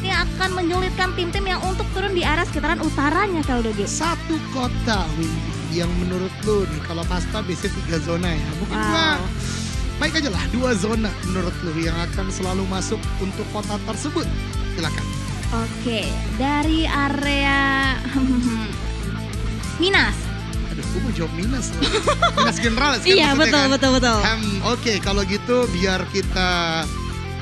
tampaknya akan menyulitkan tim-tim yang untuk turun di arah sekitaran utaranya kalau gitu. Satu kota Windy yang menurut lu nih kalau pasta biasanya tiga zona ya. Mungkin wow. gua baik aja lah dua zona menurut lu yang akan selalu masuk untuk kota tersebut. Silakan. Oke, dari area Minas aduh gue mau jawab Minas? Minas general sih iya betul, kan? betul betul betul um, oke okay, kalau gitu biar kita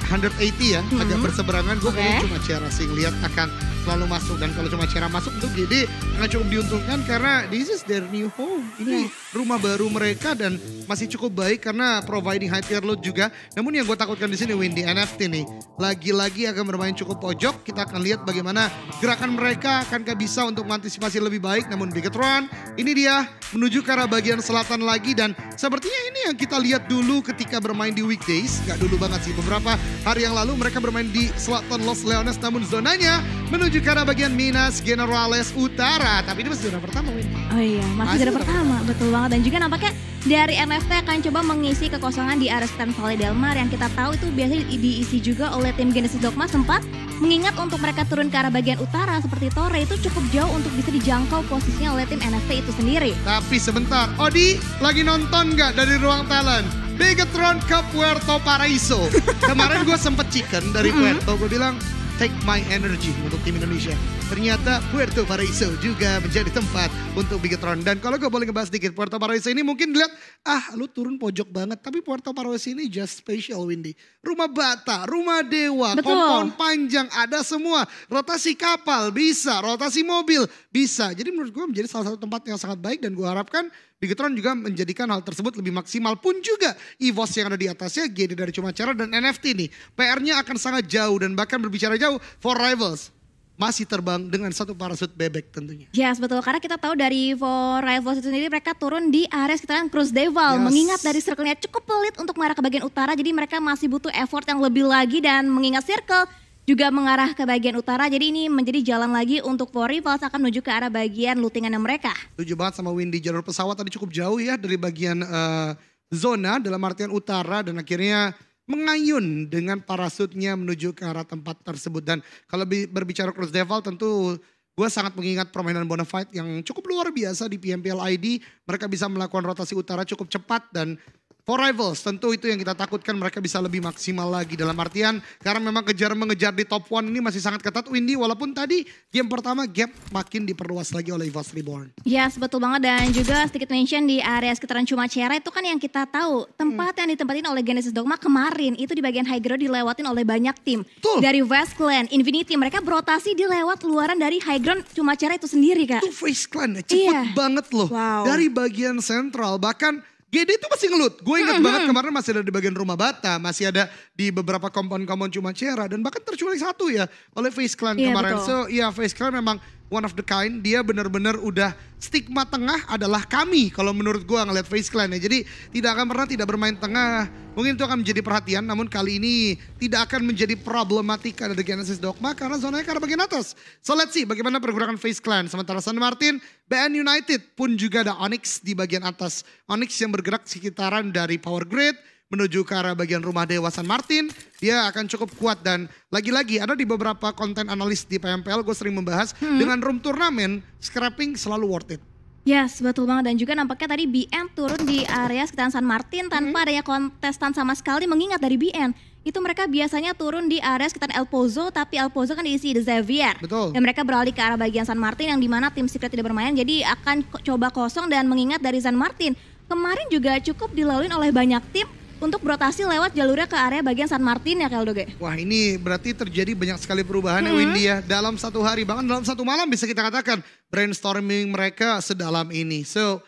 180 ya, hmm. agak berseberangan. Gue okay. kayaknya cuma Ciara sih lihat akan selalu masuk dan kalau cuma Ciara masuk tuh jadi nggak cukup diuntungkan karena this is their new home. Ini yeah. rumah baru mereka dan masih cukup baik karena providing high tier load juga. Namun yang gue takutkan di sini Windy NFT nih lagi-lagi akan bermain cukup pojok. Kita akan lihat bagaimana gerakan mereka akan akankah bisa untuk mengantisipasi lebih baik. Namun Bigetron ini dia menuju ke arah bagian selatan lagi dan sepertinya ini yang kita lihat dulu ketika bermain di weekdays. Gak dulu banget sih beberapa Hari yang lalu mereka bermain di Selatan Los Leones namun zonanya menuju ke arah bagian Minas Generales Utara. Tapi ini masih zona pertama Win. Oh iya, masih, masih zona pertama. pertama. Betul banget. Dan juga nampaknya dari NFT akan coba mengisi kekosongan di area Stand Valley Del Mar yang kita tahu itu biasanya diisi juga oleh tim Genesis Dogma sempat mengingat untuk mereka turun ke arah bagian utara seperti Torre itu cukup jauh untuk bisa dijangkau posisinya oleh tim NFT itu sendiri. Tapi sebentar, Odi lagi nonton nggak dari ruang talent? Bigetron ke Puerto Paraiso. Kemarin gue sempet chicken dari Puerto, gue bilang take my energy untuk tim Indonesia. Ternyata Puerto Paraiso juga menjadi tempat untuk Bigetron Dan kalau gue boleh ngebahas sedikit Puerto Paraiso ini mungkin dilihat, ah lu turun pojok banget. Tapi Puerto Paraiso ini just special, Windy. Rumah bata, rumah dewa, Betul. kompon panjang, ada semua. Rotasi kapal bisa, rotasi mobil bisa. Jadi menurut gue menjadi salah satu tempat yang sangat baik dan gue harapkan Bigetron juga menjadikan hal tersebut lebih maksimal pun juga EVOS yang ada di atasnya GD dari cuma cara dan NFT nih. PR-nya akan sangat jauh dan bahkan berbicara jauh for rivals masih terbang dengan satu parasut bebek tentunya. Yes, betul. Karena kita tahu dari For Rivals itu sendiri mereka turun di area sekitaran Cruise Devil. Yes. Mengingat dari circle-nya cukup pelit untuk mengarah ke bagian utara, jadi mereka masih butuh effort yang lebih lagi dan mengingat circle juga mengarah ke bagian utara. Jadi ini menjadi jalan lagi untuk Polri Vals akan menuju ke arah bagian lutingan mereka. tujuh banget sama Windy. Jalur pesawat tadi cukup jauh ya dari bagian uh, zona dalam artian utara dan akhirnya mengayun dengan parasutnya menuju ke arah tempat tersebut. Dan kalau berbicara Cruz Devil tentu gue sangat mengingat permainan Bonafide yang cukup luar biasa di PMPL ID. Mereka bisa melakukan rotasi utara cukup cepat dan For rivals, tentu itu yang kita takutkan mereka bisa lebih maksimal lagi. Dalam artian karena memang kejar-mengejar di top one ini masih sangat ketat Windy. Walaupun tadi game pertama gap makin diperluas lagi oleh Evos Reborn. Yes, betul banget. Dan juga sedikit mention di area sekitaran Cuma Cera itu kan yang kita tahu. Tempat hmm. yang ditempatin oleh Genesis Dogma kemarin itu di bagian high ground dilewatin oleh banyak tim. Tuh. Dari West Clan, Infinity. Mereka berotasi dilewat luaran dari high ground Cuma Cera itu sendiri kak. Itu Face Clan cepet iya. banget loh. Wow. Dari bagian sentral bahkan Gede itu masih ngelut. Gue inget banget kemarin masih ada di bagian rumah bata, masih ada di beberapa kompon-kompon cuma Cera dan bahkan terculik satu ya oleh Face Clan iya, kemarin. Betul. So ya Face Clan memang one of the kind. Dia benar-benar udah stigma tengah adalah kami kalau menurut gue ngeliat Face Clan ya. Jadi tidak akan pernah tidak bermain tengah. Mungkin itu akan menjadi perhatian namun kali ini tidak akan menjadi problematika dari Genesis Dogma karena zonanya karena bagian atas. So let's see bagaimana pergerakan Face Clan. Sementara San Martin, BN United pun juga ada Onyx di bagian atas. Onyx yang bergerak sekitaran dari Power Grid menuju ke arah bagian rumah Dewa San Martin, dia akan cukup kuat dan lagi-lagi ada di beberapa konten analis di PMPL gue sering membahas hmm. dengan room turnamen scrapping selalu worth it. Yes, betul banget. Dan juga nampaknya tadi BN turun di area sekitar San Martin tanpa hmm. adanya kontestan sama sekali mengingat dari BN. Itu mereka biasanya turun di area sekitar El Pozo, tapi El Pozo kan diisi The Xavier. Betul. Dan mereka beralih ke arah bagian San Martin yang dimana tim Secret tidak bermain, jadi akan coba kosong dan mengingat dari San Martin. Kemarin juga cukup dilalui oleh banyak tim, untuk berotasi lewat jalurnya ke area bagian San Martin ya Kaldoge. Wah ini berarti terjadi banyak sekali perubahan hmm. ya Windy ya. Dalam satu hari, bahkan dalam satu malam bisa kita katakan brainstorming mereka sedalam ini. So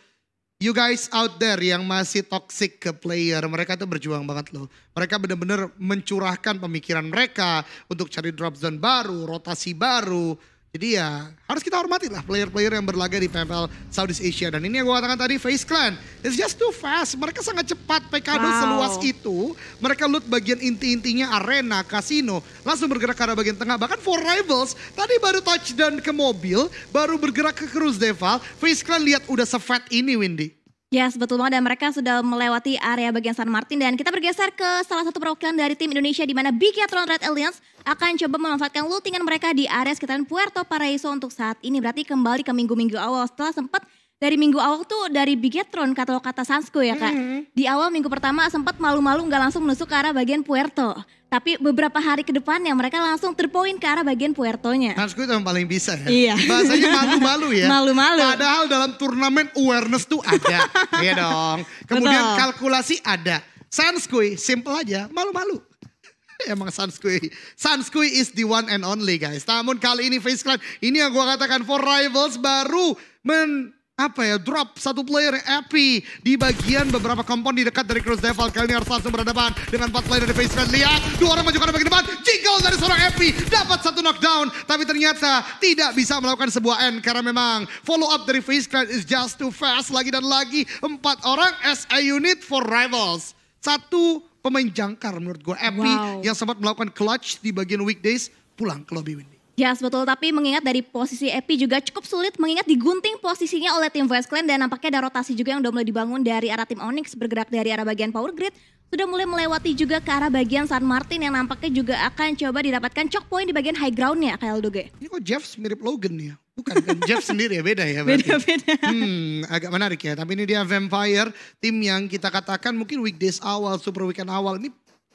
you guys out there yang masih toxic ke player, mereka tuh berjuang banget loh. Mereka benar-benar mencurahkan pemikiran mereka untuk cari drop zone baru, rotasi baru, jadi ya harus kita hormati lah player-player yang berlaga di PFL Southeast Asia. Dan ini yang gue katakan tadi, Face Clan. It's just too fast. Mereka sangat cepat. pk wow. seluas itu. Mereka loot bagian inti-intinya arena, kasino. Langsung bergerak ke arah bagian tengah. Bahkan for rivals, tadi baru touchdown ke mobil. Baru bergerak ke Cruise Deval. Face Clan lihat udah sefat ini Windy. Ya, betul banget dan mereka sudah melewati area bagian San Martin dan kita bergeser ke salah satu perwakilan dari tim Indonesia di mana Bikiatron Red Alliance akan coba memanfaatkan lootingan mereka di area sekitaran Puerto Paraiso untuk saat ini. Berarti kembali ke minggu-minggu awal setelah sempat dari minggu awal tuh dari Bigetron kata lo kata Sansko ya kak. Mm -hmm. Di awal minggu pertama sempat malu-malu nggak langsung menusuk ke arah bagian Puerto. Tapi beberapa hari ke depan ya mereka langsung terpoin ke arah bagian Puerto-nya. Sansko itu yang paling bisa ya. Iya. Bahasanya malu-malu ya. Malu-malu. Padahal dalam turnamen awareness tuh ada. iya dong. Kemudian Betul. kalkulasi ada. Sanskui simple aja malu-malu. Emang Sanskui. Sanskui is the one and only guys. Namun kali ini Face Clan ini yang gua katakan for rivals baru men apa ya drop satu player Epi di bagian beberapa kompon di dekat dari Cross Devil kali ini harus langsung berhadapan dengan empat player dari basement lihat ya. dua orang maju ke depan jingle dari seorang Epi dapat satu knockdown tapi ternyata tidak bisa melakukan sebuah end karena memang follow up dari face clan is just too fast lagi dan lagi empat orang as unit for rivals satu pemain jangkar menurut gue Epi wow. yang sempat melakukan clutch di bagian weekdays pulang ke lobby Windy. Yes, betul. Tapi mengingat dari posisi Epi juga cukup sulit mengingat digunting posisinya oleh tim West Clan dan nampaknya ada rotasi juga yang udah mulai dibangun dari arah tim Onyx bergerak dari arah bagian Power Grid. Sudah mulai melewati juga ke arah bagian San Martin yang nampaknya juga akan coba didapatkan chalk point di bagian high ground groundnya doge. Ini kok Jeff mirip Logan ya? Bukan, kan Jeff sendiri ya beda ya berarti. Beda-beda. Hmm, agak menarik ya. Tapi ini dia Vampire, tim yang kita katakan mungkin weekdays awal, super weekend awal. Ini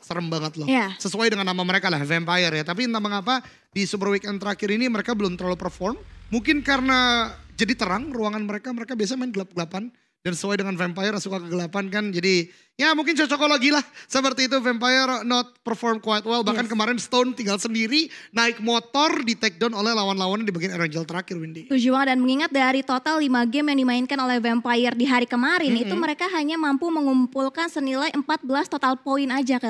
serem banget loh. Yeah. Sesuai dengan nama mereka lah vampire ya. Tapi entah mengapa di Super Weekend terakhir ini mereka belum terlalu perform. Mungkin karena jadi terang ruangan mereka, mereka biasa main gelap-gelapan. Dan sesuai dengan vampire suka kegelapan kan. Jadi ya mungkin cocok cocokologi lah. Seperti itu vampire not perform quite well. Bahkan yes. kemarin Stone tinggal sendiri naik motor di take down oleh lawan-lawan di bagian angel terakhir Windy. Tujuh banget dan mengingat dari total 5 game yang dimainkan oleh vampire di hari kemarin. Mm -hmm. Itu mereka hanya mampu mengumpulkan senilai 14 total poin aja g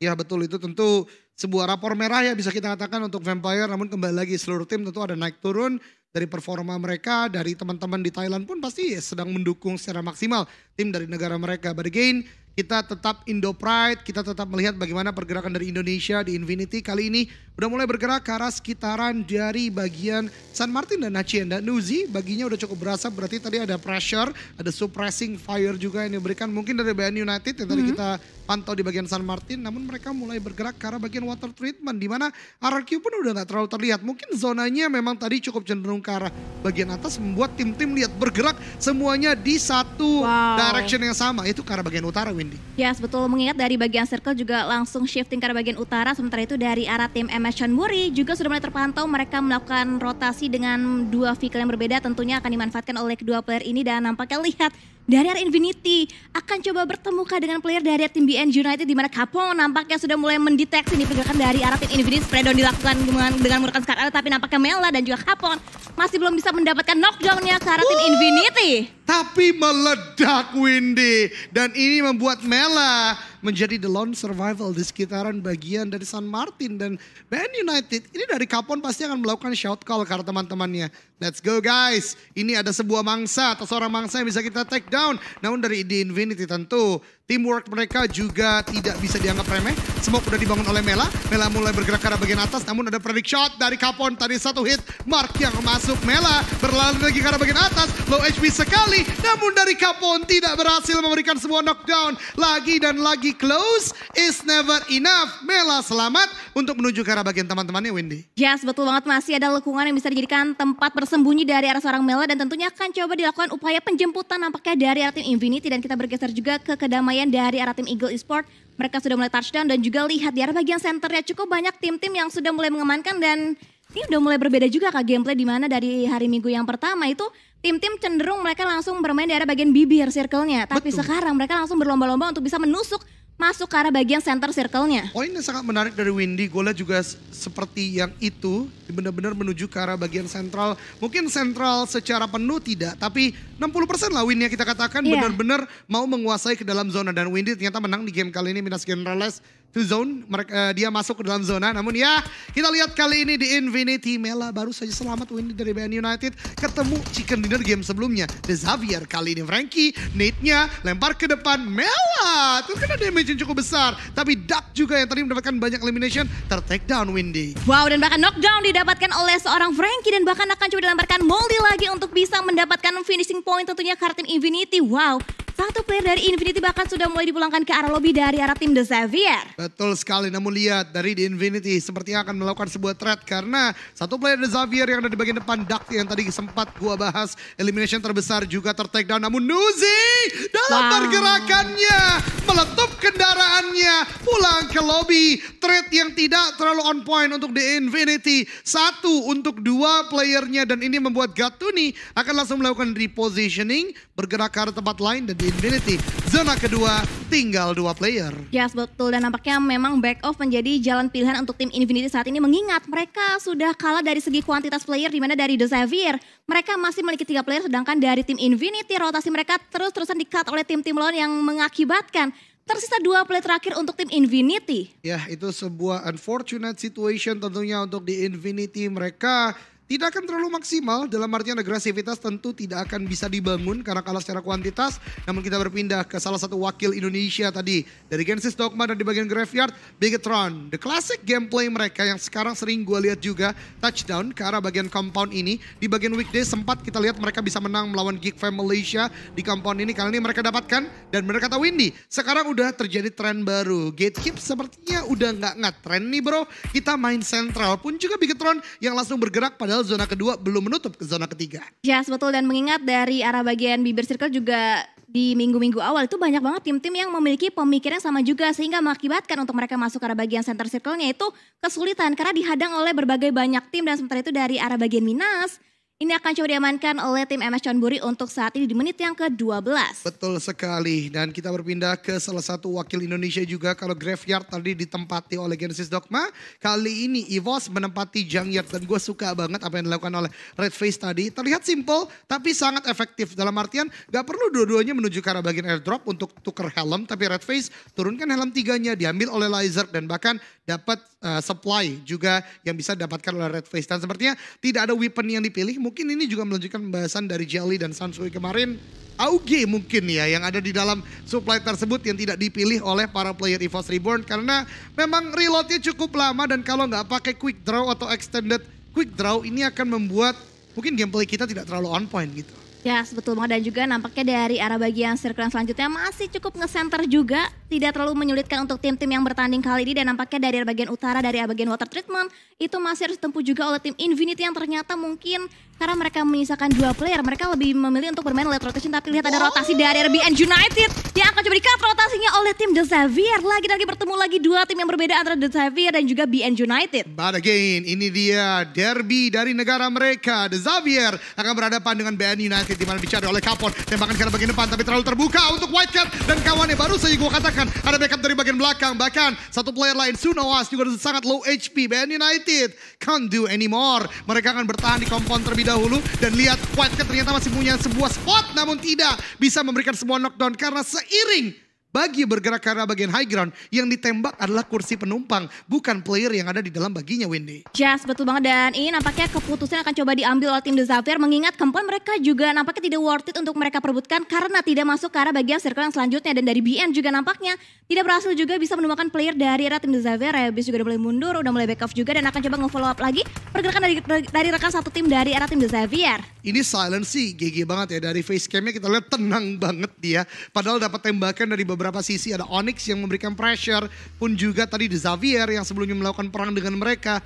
Ya betul itu tentu sebuah rapor merah ya bisa kita katakan untuk vampire. Namun kembali lagi seluruh tim tentu ada naik turun dari performa mereka, dari teman-teman di Thailand pun pasti sedang mendukung secara maksimal tim dari negara mereka. But again, kita tetap Indo Pride, kita tetap melihat bagaimana pergerakan dari Indonesia di Infinity kali ini udah mulai bergerak ke arah sekitaran dari bagian San Martin dan Nachien dan Nuzi baginya udah cukup berasa berarti tadi ada pressure, ada suppressing fire juga yang diberikan mungkin dari BN United yang tadi mm -hmm. kita Pantau di bagian San Martin, namun mereka mulai bergerak ke arah bagian water treatment di mana RRQ pun udah nggak terlalu terlihat. Mungkin zonanya memang tadi cukup cenderung ke arah bagian atas membuat tim-tim lihat bergerak semuanya di satu wow. direction yang sama, itu ke arah bagian utara Windy. Ya yes, betul, mengingat dari bagian circle juga langsung shifting ke arah bagian utara, sementara itu dari arah tim MS Chanburi juga sudah mulai terpantau mereka melakukan rotasi dengan dua vehicle yang berbeda tentunya akan dimanfaatkan oleh kedua player ini dan nampaknya lihat dari Air Infinity akan coba bertemu dengan player dari tim BN United di mana Kapong nampaknya sudah mulai mendeteksi nih pergerakan dari arah tim Infinity spread down dilakukan dengan, dengan menggunakan Scar tapi nampaknya Mela dan juga Kapong masih belum bisa mendapatkan knockdownnya ke arah tim Infinity. Tapi meledak Windy dan ini membuat Mela menjadi the lone survival di sekitaran bagian dari San Martin dan Man United ini dari Kapon pasti akan melakukan shout call karena teman-temannya. Let's go guys. Ini ada sebuah mangsa atau seorang mangsa yang bisa kita take down. Namun dari The Infinity tentu Teamwork mereka juga tidak bisa dianggap remeh. Smoke udah dibangun oleh Mela. Mela mulai bergerak ke arah bagian atas namun ada predict shot dari Kapon. tadi satu hit. Mark yang masuk Mela berlari lagi ke arah bagian atas. Low HP sekali namun dari Kapon tidak berhasil memberikan sebuah knockdown. Lagi dan lagi close is never enough. Mela selamat untuk menuju ke arah bagian teman-temannya Wendy. Yes betul banget masih ada lekungan yang bisa dijadikan tempat bersembunyi dari arah seorang Mela dan tentunya akan coba dilakukan upaya penjemputan nampaknya dari arah tim Infinity dan kita bergeser juga ke kedamaian dari arah tim Eagle Esport. Mereka sudah mulai touchdown dan juga lihat di arah bagian senternya cukup banyak tim-tim yang sudah mulai mengemankan dan ini sudah mulai berbeda juga kak gameplay di mana dari hari Minggu yang pertama itu tim-tim cenderung mereka langsung bermain di area bagian bibir circle-nya. Tapi Betul. sekarang mereka langsung berlomba-lomba untuk bisa menusuk masuk ke arah bagian center circle-nya. Poin yang sangat menarik dari Windy, gue lihat juga seperti yang itu, benar-benar menuju ke arah bagian sentral. Mungkin sentral secara penuh tidak, tapi 60% lah Windy yang kita katakan yeah. benar-benar mau menguasai ke dalam zona. Dan Windy ternyata menang di game kali ini Minas Generales to zone. Mereka, uh, dia masuk ke dalam zona. Namun ya kita lihat kali ini di Infinity Mela baru saja selamat win dari Bayern United. Ketemu Chicken Dinner game sebelumnya. The Xavier kali ini Frankie. Nate-nya lempar ke depan. Mela terkena damage yang cukup besar. Tapi Duck juga yang tadi mendapatkan banyak elimination. Tertake down Windy. Wow dan bahkan knockdown didapatkan oleh seorang Frankie. Dan bahkan akan coba dilemparkan Moldy lagi untuk bisa mendapatkan finishing point tentunya Kartin Infinity. Wow satu player dari Infinity bahkan sudah mulai dipulangkan ke arah lobby dari arah tim The Xavier. Betul sekali, namun lihat dari The Infinity sepertinya akan melakukan sebuah threat karena satu player Xavier yang ada di bagian depan Duct yang tadi sempat gua bahas elimination terbesar juga tertake down namun Nuzi dalam wow. pergerakannya meletup kendaraannya pulang ke lobby trade yang tidak terlalu on point untuk The Infinity satu untuk dua playernya dan ini membuat Gatuni akan langsung melakukan repositioning bergerak ke tempat lain dan The Infinity zona kedua tinggal dua player. Yes betul dan nampaknya yang memang back off menjadi jalan pilihan untuk tim Infinity saat ini mengingat mereka sudah kalah dari segi kuantitas player di mana dari The Xavier mereka masih memiliki tiga player sedangkan dari tim Infinity rotasi mereka terus-terusan di-cut oleh tim-tim lawan yang mengakibatkan tersisa dua play terakhir untuk tim Infinity. Ya, itu sebuah unfortunate situation tentunya untuk di Infinity. Mereka tidak akan terlalu maksimal dalam artian agresivitas tentu tidak akan bisa dibangun karena kalah secara kuantitas. Namun kita berpindah ke salah satu wakil Indonesia tadi dari Genesis Dogma dan di bagian Graveyard Bigatron. The classic gameplay mereka yang sekarang sering gue lihat juga touchdown ke arah bagian compound ini. Di bagian weekday sempat kita lihat mereka bisa menang melawan Geek Fam Malaysia di compound ini kali ini mereka dapatkan dan mereka tahu Windy sekarang udah terjadi tren baru. Gatekeep sepertinya udah nggak ngat tren nih bro. Kita main central pun juga Bigatron yang langsung bergerak padahal Padahal zona kedua belum menutup ke zona ketiga. Ya, yes, betul dan mengingat dari arah bagian bibir circle juga di minggu-minggu awal itu banyak banget tim-tim yang memiliki pemikiran yang sama juga sehingga mengakibatkan untuk mereka masuk ke arah bagian center circle-nya itu kesulitan karena dihadang oleh berbagai banyak tim dan sementara itu dari arah bagian Minas ini akan coba diamankan oleh tim MS Chonburi untuk saat ini di menit yang ke-12. Betul sekali. Dan kita berpindah ke salah satu wakil Indonesia juga. Kalau Graveyard tadi ditempati oleh Genesis Dogma. Kali ini Evos menempati Jungyard. Dan gue suka banget apa yang dilakukan oleh Red Face tadi. Terlihat simple tapi sangat efektif. Dalam artian gak perlu dua-duanya menuju ke arah bagian airdrop untuk tuker helm. Tapi Red Face turunkan helm tiganya diambil oleh Lizer. Dan bahkan dapat uh, supply juga yang bisa dapatkan oleh Red Face. Dan sepertinya tidak ada weapon yang dipilih mungkin ini juga melanjutkan pembahasan dari Jali dan Sansui kemarin. Auge mungkin ya yang ada di dalam supply tersebut yang tidak dipilih oleh para player EVOS Reborn karena memang reloadnya cukup lama dan kalau nggak pakai quick draw atau extended quick draw ini akan membuat mungkin gameplay kita tidak terlalu on point gitu. Ya, yes, banget dan juga nampaknya dari arah bagian sirkulan selanjutnya masih cukup ngesenter juga, tidak terlalu menyulitkan untuk tim-tim yang bertanding kali ini dan nampaknya dari arah bagian utara dari arah bagian water treatment itu masih harus ditempuh juga oleh tim Infinity yang ternyata mungkin karena mereka menyisakan dua player, mereka lebih memilih untuk bermain late rotation tapi lihat ada rotasi dari RBN United yang akan coba dikat rotasinya oleh tim The Xavier. Lagi lagi bertemu lagi dua tim yang berbeda antara The Xavier dan juga BN United. But again, ini dia derby dari negara mereka. The Xavier akan berhadapan dengan BN United titik di mana dicari oleh Kapon. Tembakan ke bagian depan tapi terlalu terbuka untuk white cat dan kawannya. Baru saja gue katakan ada backup dari bagian belakang. Bahkan satu player lain Sunawas juga sangat low HP. ben United can't do anymore. Mereka akan bertahan di kompon terlebih dahulu dan lihat white cat ternyata masih punya sebuah spot namun tidak bisa memberikan semua knockdown karena seiring bagi bergerak ke arah bagian high ground, yang ditembak adalah kursi penumpang, bukan player yang ada di dalam baginya, Wendy. Yes, betul banget. Dan ini nampaknya keputusan akan coba diambil oleh tim The Zafir, mengingat kemampuan mereka juga nampaknya tidak worth it untuk mereka perebutkan karena tidak masuk ke arah bagian circle yang selanjutnya. Dan dari BN juga nampaknya tidak berhasil juga bisa menemukan player dari era tim The Zafir. ya juga udah mulai mundur, udah mulai back off juga dan akan coba nge-follow up lagi pergerakan dari, dari rekan satu tim dari era tim The Zafir. Ini silent sih, GG banget ya. Dari face camnya kita lihat tenang banget dia. Padahal dapat tembakan dari beberapa sisi ada Onyx yang memberikan pressure pun juga tadi di Xavier yang sebelumnya melakukan perang dengan mereka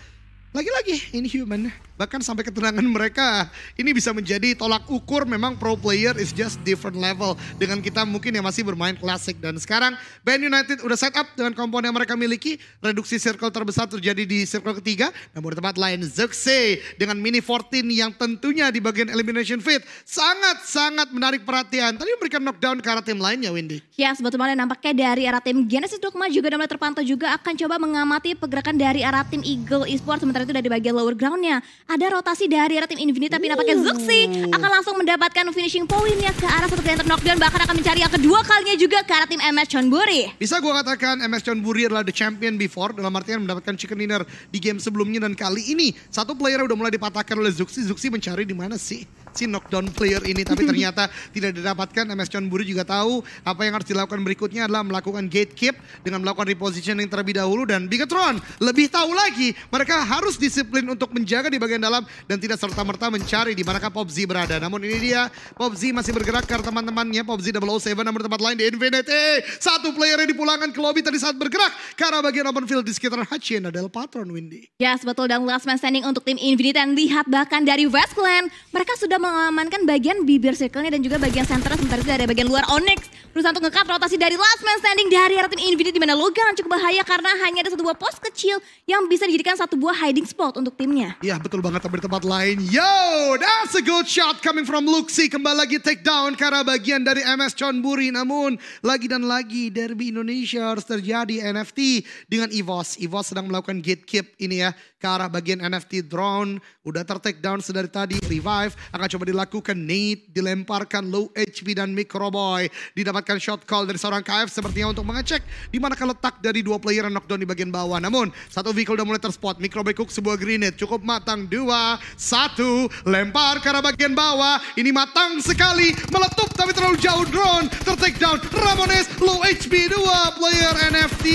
lagi-lagi ini human Bahkan sampai ketenangan mereka ini bisa menjadi tolak ukur memang pro player is just different level dengan kita mungkin yang masih bermain klasik dan sekarang Band United udah set up dengan komponen yang mereka miliki reduksi circle terbesar terjadi di circle ketiga namun di tempat lain Zexe dengan mini 14 yang tentunya di bagian elimination fit sangat-sangat menarik perhatian tadi memberikan knockdown ke arah tim lainnya Windy ya sebetulnya nampaknya dari arah tim Genesis Dogma juga mulai terpantau juga akan coba mengamati pergerakan dari arah tim Eagle Esports sementara itu dari bagian lower groundnya. Ada rotasi dari arah tim Infinity tapi nampaknya Zuxi hmm. akan langsung mendapatkan finishing pointnya ke arah satu yang knockdown bahkan akan mencari yang kedua kalinya juga ke arah tim MS Chonburi. Bisa gue katakan MS Chonburi adalah the champion before dalam artian mendapatkan chicken dinner di game sebelumnya dan kali ini satu player udah mulai dipatahkan oleh Zuxi. Zuxi mencari di mana sih? si knockdown player ini tapi ternyata tidak didapatkan. MS Chonburi juga tahu apa yang harus dilakukan berikutnya adalah melakukan gatekeep dengan melakukan repositioning terlebih dahulu dan Bigatron lebih tahu lagi mereka harus disiplin untuk menjaga di bagian dalam dan tidak serta-merta mencari di manakah Popzi berada. Namun ini dia Popzi masih bergerak karena teman-temannya Popzi 007 namun tempat lain di Infinity. E. Satu player yang dipulangkan ke lobby tadi saat bergerak karena bagian open field di sekitar Hachin adalah Patron Windy. Ya yes, betul dan last man standing untuk tim Infinity dan lihat bahkan dari Westland mereka sudah mengamankan bagian bibir circle-nya dan juga bagian center sementara itu dari bagian luar Onyx berusaha untuk ngekat rotasi dari last man standing dari hari tim Infinity di mana Logan cukup bahaya karena hanya ada satu buah pos kecil yang bisa dijadikan satu buah hiding spot untuk timnya. Iya betul banget tapi di tempat lain. Yo, that's a good shot coming from Luxi kembali lagi take down karena bagian dari MS Chonburi namun lagi dan lagi derby Indonesia harus terjadi NFT dengan Evos. Evos sedang melakukan gatekeep ini ya ke arah bagian NFT drone, udah tertake down sedari tadi, revive, akan coba dilakukan Nate, dilemparkan low HP dan Microboy, didapatkan shot call dari seorang KF sepertinya untuk mengecek di mana letak dari dua player knockdown di bagian bawah. Namun, satu vehicle udah mulai terspot, Microboy cook sebuah grenade, cukup matang, dua, satu, lempar ke arah bagian bawah, ini matang sekali, meletup tapi terlalu jauh drone, tertake down, Ramones, low HP, dua player NFT,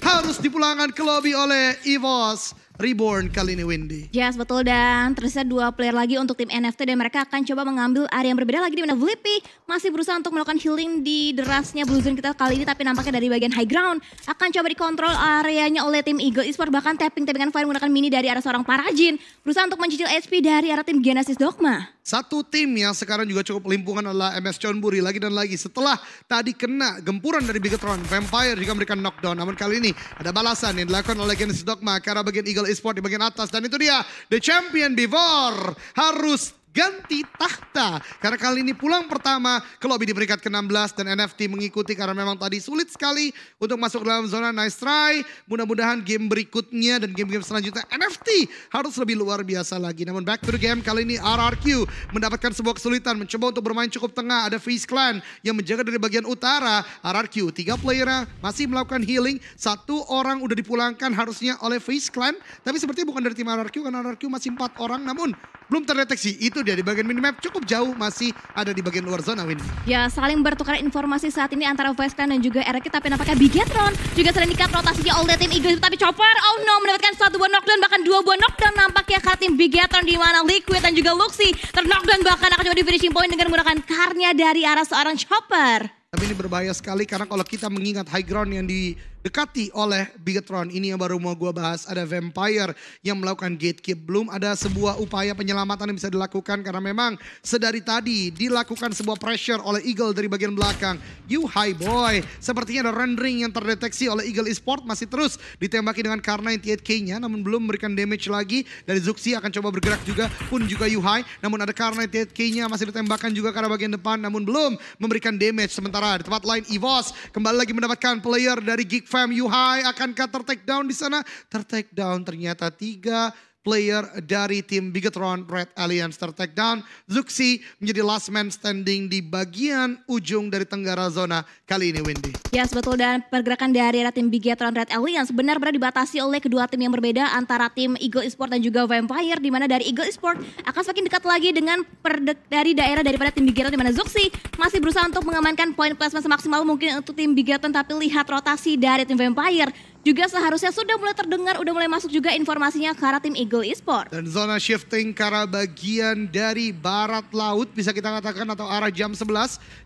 harus dipulangkan ke lobby oleh Evos. Reborn kali ini Windy. Yes, betul dan terusnya dua player lagi untuk tim NFT dan mereka akan coba mengambil area yang berbeda lagi di mana Blippi masih berusaha untuk melakukan healing di derasnya Blue Zone kita kali ini tapi nampaknya dari bagian high ground akan coba dikontrol areanya oleh tim Eagle Esports bahkan tapping tappingan fire menggunakan mini dari arah seorang Parajin berusaha untuk mencicil HP dari arah tim Genesis Dogma. Satu tim yang sekarang juga cukup limpungan adalah MS Chonburi lagi dan lagi. Setelah tadi kena gempuran dari Bigetron, Vampire juga memberikan knockdown. Namun kali ini ada balasan yang dilakukan oleh Genesis Dogma karena bagian Eagle Esport di bagian atas. Dan itu dia, The Champion Before harus ganti tahta. Karena kali ini pulang pertama ke lobby di peringkat ke-16 dan NFT mengikuti karena memang tadi sulit sekali untuk masuk dalam zona nice try. Mudah-mudahan game berikutnya dan game-game selanjutnya NFT harus lebih luar biasa lagi. Namun back to the game kali ini RRQ mendapatkan sebuah kesulitan mencoba untuk bermain cukup tengah. Ada Face Clan yang menjaga dari bagian utara. RRQ tiga player masih melakukan healing. Satu orang udah dipulangkan harusnya oleh Face Clan. Tapi sepertinya bukan dari tim RRQ karena RRQ masih empat orang namun belum terdeteksi. Itu dari bagian minimap cukup jauh masih ada di bagian luar zona Win. Ya saling bertukar informasi saat ini antara Clan dan juga RK tapi nampaknya Bigetron juga sering dikat rotasinya the team Eagles tapi Chopper oh no mendapatkan satu buah knockdown bahkan dua buah knockdown nampaknya karena tim Bigetron di mana Liquid dan juga Luxi terknockdown bahkan akan coba di finishing point dengan menggunakan karnya dari arah seorang Chopper. Tapi ini berbahaya sekali karena kalau kita mengingat high ground yang di dekati oleh Bigetron. Ini yang baru mau gue bahas. Ada vampire yang melakukan gatekeep. Belum ada sebuah upaya penyelamatan yang bisa dilakukan karena memang sedari tadi dilakukan sebuah pressure oleh Eagle dari bagian belakang. You high boy. Sepertinya ada rendering yang terdeteksi oleh Eagle Esport masih terus ditembaki dengan karena 98K-nya namun belum memberikan damage lagi. Dari Zuxi akan coba bergerak juga pun juga You high. Namun ada karena 98K-nya masih ditembakkan juga karena bagian depan namun belum memberikan damage. Sementara di tempat lain Evos kembali lagi mendapatkan player dari Geek FM, You High, akankah ter down di sana? tertakedown down ternyata tiga player dari tim Bigetron Red Alliance tertake down. Zuxi menjadi last man standing di bagian ujung dari tenggara zona kali ini Windy. Ya yes, betul dan pergerakan dari tim Bigetron Red Alliance benar-benar dibatasi oleh kedua tim yang berbeda antara tim Eagle Sport dan juga Vampire di mana dari Eagle Sport akan semakin dekat lagi dengan perdek dari daerah daripada tim Bigetron di mana Zuxi masih berusaha untuk mengamankan poin plasma semaksimal mungkin untuk tim Bigetron tapi lihat rotasi dari tim Vampire juga seharusnya sudah mulai terdengar, udah mulai masuk juga informasinya ke arah tim Eagle Esports. Dan zona shifting ke arah bagian dari barat laut bisa kita katakan atau arah jam 11.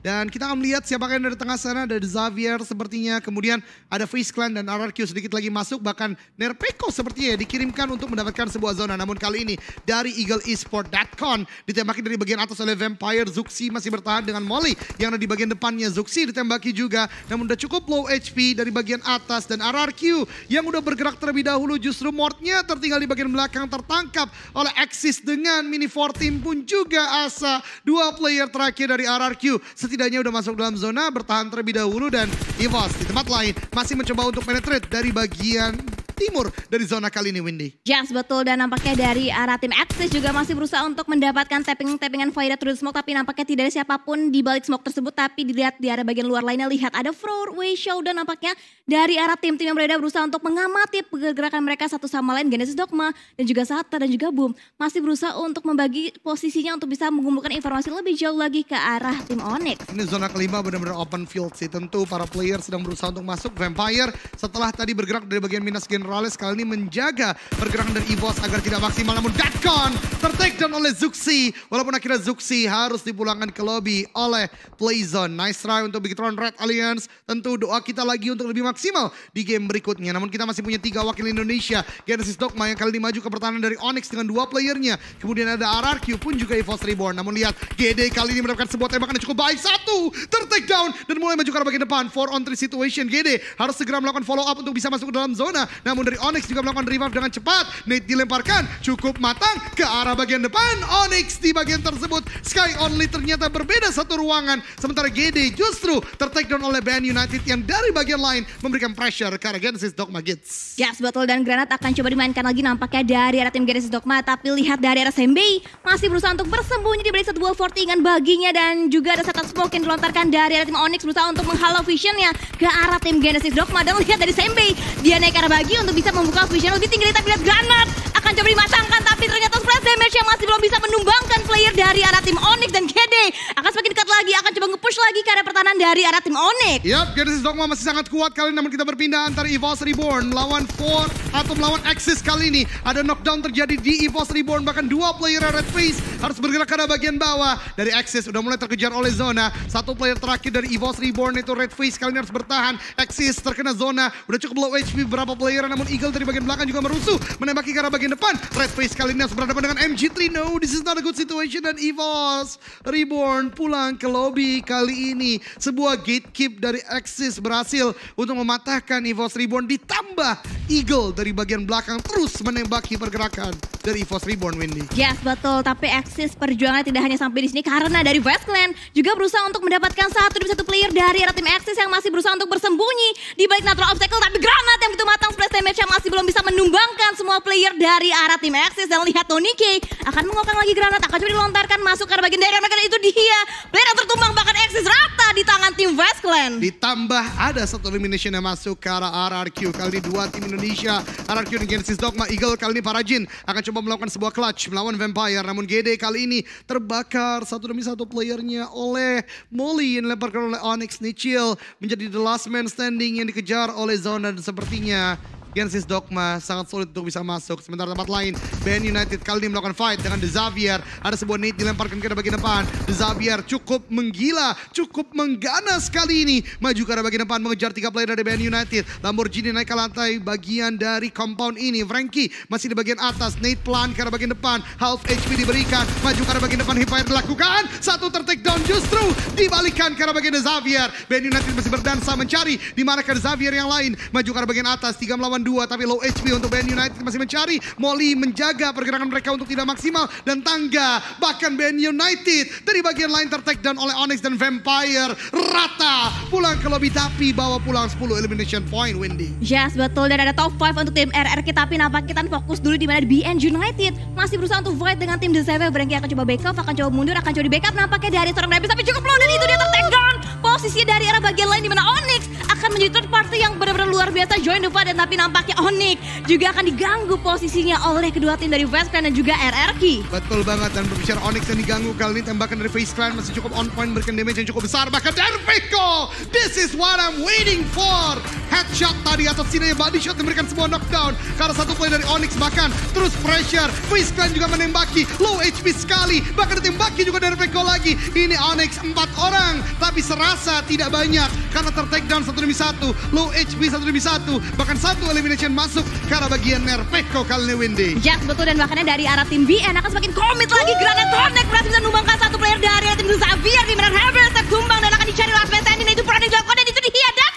Dan kita akan melihat siapa yang dari tengah sana, ada Xavier sepertinya. Kemudian ada Face Clan dan RRQ sedikit lagi masuk. Bahkan Nerpeko sepertinya ya, dikirimkan untuk mendapatkan sebuah zona. Namun kali ini dari Eagle Esports.com ditembaki dari bagian atas oleh Vampire. Zuxi masih bertahan dengan Molly yang ada di bagian depannya. Zuxi ditembaki juga namun udah cukup low HP dari bagian atas dan RRQ Matthew yang udah bergerak terlebih dahulu justru Mortnya tertinggal di bagian belakang tertangkap oleh Axis dengan Mini 14 pun juga Asa. Dua player terakhir dari RRQ setidaknya udah masuk dalam zona bertahan terlebih dahulu dan Evos di tempat lain masih mencoba untuk penetrate dari bagian Timur dari zona kali ini Windy. Yes betul dan nampaknya dari arah tim Axis juga masih berusaha untuk mendapatkan tapping-tappingan Faida through smoke tapi nampaknya tidak ada siapapun di balik smoke tersebut tapi dilihat di arah bagian luar lainnya lihat ada way show dan nampaknya dari arah tim-tim yang berada berusaha untuk mengamati pergerakan mereka satu sama lain Genesis Dogma dan juga Sata dan juga Boom masih berusaha untuk membagi posisinya untuk bisa mengumpulkan informasi lebih jauh lagi ke arah tim Onyx. Ini zona kelima benar-benar open field sih tentu para player sedang berusaha untuk masuk Vampire setelah tadi bergerak dari bagian minus general Rales kali ini menjaga pergerakan dari Evos agar tidak maksimal. Namun Datcon tertek down oleh Zuxi. Walaupun akhirnya Zuxi harus dipulangkan ke lobby oleh Playzone. Nice try untuk Bigtron Red Alliance. Tentu doa kita lagi untuk lebih maksimal di game berikutnya. Namun kita masih punya tiga wakil Indonesia. Genesis Dogma yang kali ini maju ke pertahanan dari Onyx dengan dua playernya. Kemudian ada RRQ pun juga Evos Reborn. Namun lihat GD kali ini mendapatkan sebuah tembakan yang cukup baik. Satu Tertek down dan mulai maju ke bagian depan. 4 on 3 situation. GD harus segera melakukan follow up untuk bisa masuk ke dalam zona. Namun namun dari Onyx juga melakukan revive dengan cepat. Nate dilemparkan cukup matang ke arah bagian depan. Onyx di bagian tersebut. Sky Only ternyata berbeda satu ruangan. Sementara GD justru tertake oleh Band United yang dari bagian lain memberikan pressure ke arah Genesis Dogma Kids. Yes, sebetulnya Dan Granat akan coba dimainkan lagi nampaknya dari arah tim Genesis Dogma. Tapi lihat dari arah SMB masih berusaha untuk bersembunyi di balik satu buah fortingan baginya. Dan juga ada setan smoke yang dilontarkan dari arah tim Onyx berusaha untuk menghalau visionnya ke arah tim Genesis Dogma. Dan lihat dari SMB dia naik arah bagi untuk untuk bisa membuka vision ulti tinggi kita lihat granat akan coba dimatangkan tapi ternyata splash damage yang masih belum bisa menumbangkan player dari arah tim Onyx dan GD akan semakin dekat lagi akan coba ngepush lagi karena pertahanan dari arah tim Onyx. Yap, Genesis Dogma masih sangat kuat kali ini namun kita berpindah antara Evos Reborn melawan Four atau melawan Axis kali ini. Ada knockdown terjadi di Evos Reborn bahkan dua player Red Face harus bergerak ke arah bagian bawah dari Axis udah mulai terkejar oleh zona. Satu player terakhir dari Evos Reborn itu Red Face kali ini harus bertahan. Axis terkena zona udah cukup low HP berapa player namun Eagle dari bagian belakang juga merusuh. Menembaki ke arah bagian depan. Red Face kali ini harus berhadapan dengan MG3. No, this is not a good situation. Dan Evos Reborn pulang ke lobby kali ini. Sebuah gatekeep dari Axis berhasil untuk mematahkan Evos Reborn. Ditambah Eagle dari bagian belakang terus menembaki pergerakan dari Evos Reborn, Windy. Yes, betul. Tapi Axis perjuangan tidak hanya sampai di sini karena dari Westland juga berusaha untuk mendapatkan satu demi satu player dari arah tim Axis yang masih berusaha untuk bersembunyi di balik natural obstacle. Tapi granat yang begitu matang splash Nemecha masih belum bisa menumbangkan semua player dari arah tim Axis. Dan lihat Tony K akan mengokang lagi granat. Akan coba dilontarkan masuk ke bagian daerah mereka. Itu dia. Player yang tertumbang bahkan Axis rata di tangan tim Westland. Ditambah ada satu elimination yang masuk ke arah RRQ. Kali ini dua tim Indonesia. RRQ dan Genesis Dogma. Eagle kali ini Parajin akan coba melakukan sebuah clutch melawan Vampire. Namun GD kali ini terbakar satu demi satu playernya oleh Molly yang dilemparkan oleh Onyx Nichil. Menjadi the last man standing yang dikejar oleh Zona dan sepertinya Genesis Dogma sangat sulit untuk bisa masuk. Sementara tempat lain, Ben United kali ini melakukan fight dengan The Xavier. Ada sebuah nade dilemparkan ke bagian depan. The Xavier cukup menggila, cukup mengganas kali ini. Maju ke arah bagian depan mengejar tiga player dari Ben United. Lamborghini naik ke lantai bagian dari compound ini. Frankie masih di bagian atas. Nate pelan ke arah bagian depan. Half HP diberikan. Maju ke arah bagian depan. Hipfire dilakukan. Satu tertake down justru dibalikan ke arah bagian The Xavier. Ben United masih berdansa mencari di mana Xavier yang lain. Maju ke arah bagian atas. Tiga melawan lawan dua tapi low HP untuk Ben United masih mencari. Molly menjaga pergerakan mereka untuk tidak maksimal dan tangga bahkan Ben United dari bagian lain tertek dan oleh Onyx dan Vampire rata pulang ke lobby tapi bawa pulang 10 elimination point Windy. Yes betul dan ada top 5 untuk tim RRQ tapi nampaknya kita fokus dulu di mana BN United masih berusaha untuk fight dengan tim The Seven Brengki akan coba backup akan coba mundur akan coba di backup nampaknya dari seorang Rebis tapi cukup low dan itu dia tertek down posisinya dari arah bagian lain di mana Onyx akan menjadi third party yang benar-benar luar biasa join the fight dan tapi nampak tampaknya Onyx juga akan diganggu posisinya oleh kedua tim dari West Clan dan juga RRQ. Betul banget dan berbicara Onyx yang diganggu kali ini tembakan dari Face Clan masih cukup on point berikan damage yang cukup besar bahkan dari Pico. This is what I'm waiting for. Headshot tadi atau sini body shot memberikan sebuah knockdown karena satu poin dari Onyx bahkan terus pressure. Face Clan juga menembaki low HP sekali bahkan ditembaki juga dari Pico lagi. Ini Onyx empat orang tapi serasa tidak banyak karena tertakedown satu demi satu, low HP satu demi satu, bahkan satu elimination masuk karena bagian merpeko kali ini Windy. Yes, ya, betul dan makanya dari arah tim BN akan semakin komit lagi. Granat Tronek berhasil menumbangkan satu player dari tim Xavier di mana Herbert tertumbang dan akan dicari last man Ini itu peran yang dilakukan dan itu dihiadang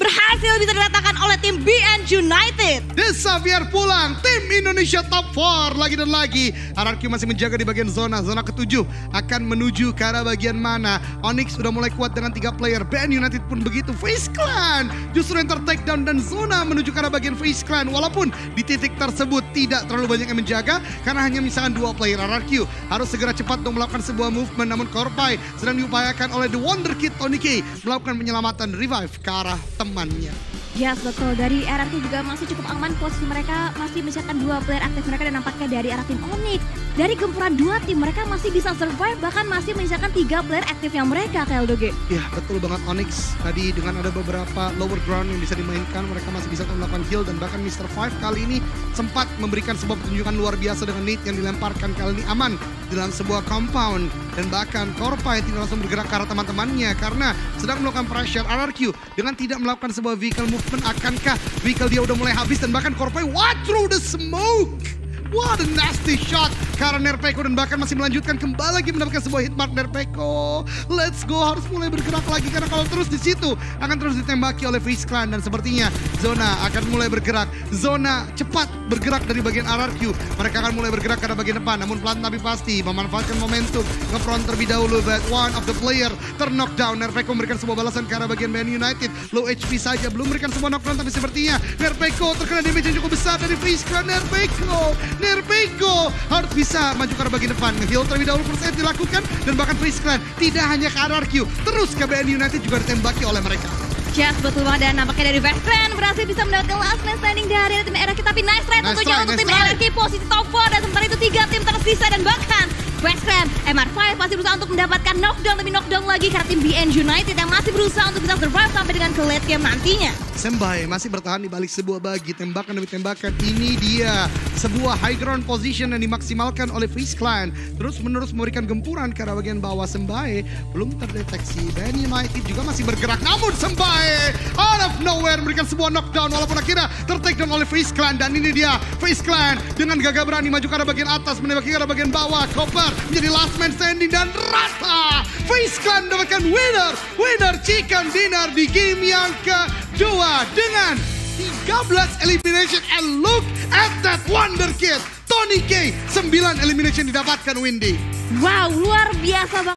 berhasil bisa diletakkan oleh tim BN United. The Xavier pulang, tim Indonesia top 4 lagi dan lagi. RRQ masih menjaga di bagian zona, zona ketujuh akan menuju ke arah bagian mana. Onyx sudah mulai kuat dengan tiga player, BN United pun begitu. Face Clan justru yang tertake down dan zona menuju ke arah bagian Face Clan. Walaupun di titik tersebut tidak terlalu banyak yang menjaga karena hanya misalkan dua player RRQ harus segera cepat untuk melakukan sebuah movement namun Korpai sedang diupayakan oleh The Wonder Kid Tony K melakukan penyelamatan revive ke arah teman amannya. Yes, ya, betul. Dari RRQ juga masih cukup aman. Posisi mereka masih mencetak dua player aktif mereka dan nampaknya dari arah tim Onyx. Dari gempuran dua tim, mereka masih bisa survive, bahkan masih menyisakan tiga player yang mereka, KLDG. Ya, betul banget Onyx. Tadi dengan ada beberapa lower ground yang bisa dimainkan, mereka masih bisa melakukan heal dan bahkan Mr. Five kali ini sempat memberikan sebuah pertunjukan luar biasa dengan Nate yang dilemparkan kali ini aman dalam sebuah compound dan bahkan yang tidak langsung bergerak ke arah teman-temannya karena sedang melakukan pressure RRQ dengan tidak melakukan sebuah vehicle movement akankah vehicle dia udah mulai habis dan bahkan Corpai what through the smoke What a nasty shot sekarang Nerpeko dan bahkan masih melanjutkan kembali lagi mendapatkan sebuah hit mark Nerpeko. Let's go harus mulai bergerak lagi karena kalau terus di situ akan terus ditembaki oleh Face Clan dan sepertinya zona akan mulai bergerak. Zona cepat bergerak dari bagian RRQ. Mereka akan mulai bergerak karena bagian depan namun pelan tapi pasti memanfaatkan momentum ngefront terlebih dahulu but one of the player down. Nerpeko memberikan sebuah balasan ke arah bagian Man United. Low HP saja belum memberikan sebuah knockdown tapi sepertinya Nerpeko terkena damage yang cukup besar dari Face Clan Nerpeko. Nerpeko harus bisa bisa maju ke arah bagian depan. Ngeheal terlebih dahulu first dilakukan dan bahkan free Clan tidak hanya ke arah RRQ, terus KBN United juga ditembaki oleh mereka. Yes, betul banget. Dan nampaknya dari Best Friend berhasil bisa mendapatkan last man standing dari tim RRQ. Tapi nice try nice tentunya try, untuk nice tim try. RRQ posisi top 4. Dan sementara itu tiga tim tersisa dan bahkan Ham, MR5 masih berusaha untuk mendapatkan knockdown demi knockdown lagi karena tim BN United yang masih berusaha untuk bisa survive sampai dengan ke late game nantinya. Sembai masih bertahan di balik sebuah bagi tembakan demi tembakan. Ini dia sebuah high ground position yang dimaksimalkan oleh Fizz Clan. Terus menerus memberikan gempuran ke arah bagian bawah Sembai. Belum terdeteksi. Dan United juga masih bergerak. Namun Sembai out of nowhere memberikan sebuah knockdown walaupun akhirnya tertakedown oleh Fizz Clan. Dan ini dia Fizz Clan dengan gagah berani maju ke arah bagian atas menembaki ke arah bagian bawah. Kopa winner menjadi last man standing dan rasa Face Clan mendapatkan winner winner chicken dinner di game yang kedua dengan 13 elimination and look at that wonder kid Tony K 9 elimination didapatkan Windy. Wow luar biasa banget.